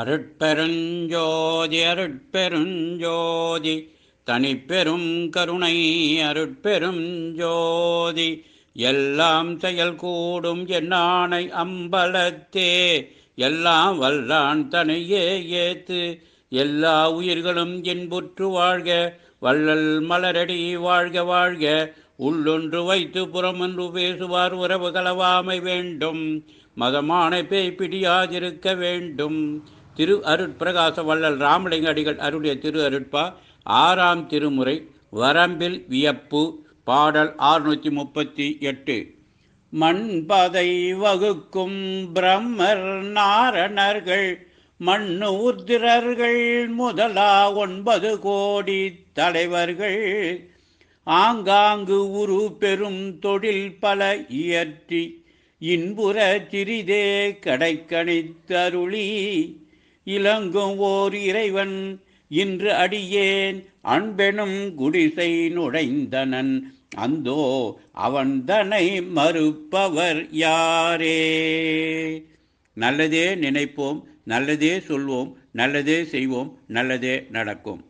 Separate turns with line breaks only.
அருட்பெருஞ்சோதி அருட்பெருஞ்சோதி தனிப்பெரும் கருணை அருட்பெரும் ஜோதி எல்லாம் செயல் கூடும் என்னானை அம்பலத்தே எல்லாம் வல்லான் தனையே ஏத்து எல்லா உயிர்களும் என்புற்று வாழ்க வள்ளல் மலரடி வாழ்க வாழ்க உள்ளொன்று வைத்து என்று பேசுவார் உறவு கலவாமை வேண்டும் மதமான பேய் பிடியாதிருக்க வேண்டும் திரு அருட்பிரகாச வள்ளல் ராமலிங்க அடிகள் அருடைய திரு அருட்பா ஆறாம் திருமுறை வரம்பில் வியப்பு பாடல் ஆறுநூற்றி முப்பத்தி எட்டு மண்பதை வகுக்கும் பிரம்மர் நாரணர்கள் ஊர்திரர்கள் முதலா ஒன்பது கோடி தலைவர்கள் ஆங்காங்கு உரு பெரும் தொழில் பல இயற்றி இன்புற திரிதே கடைக்கணித்தருளி இலங்கும் ஓர் இறைவன் இன்று அடியேன் அன்பெனும் குடிசை நுழைந்தனன் அந்தோ அவன் தனை மறுப்பவர் யாரே நல்லதே நினைப்போம் நல்லதே சொல்வோம் நல்லதே செய்வோம் நல்லதே நடக்கும்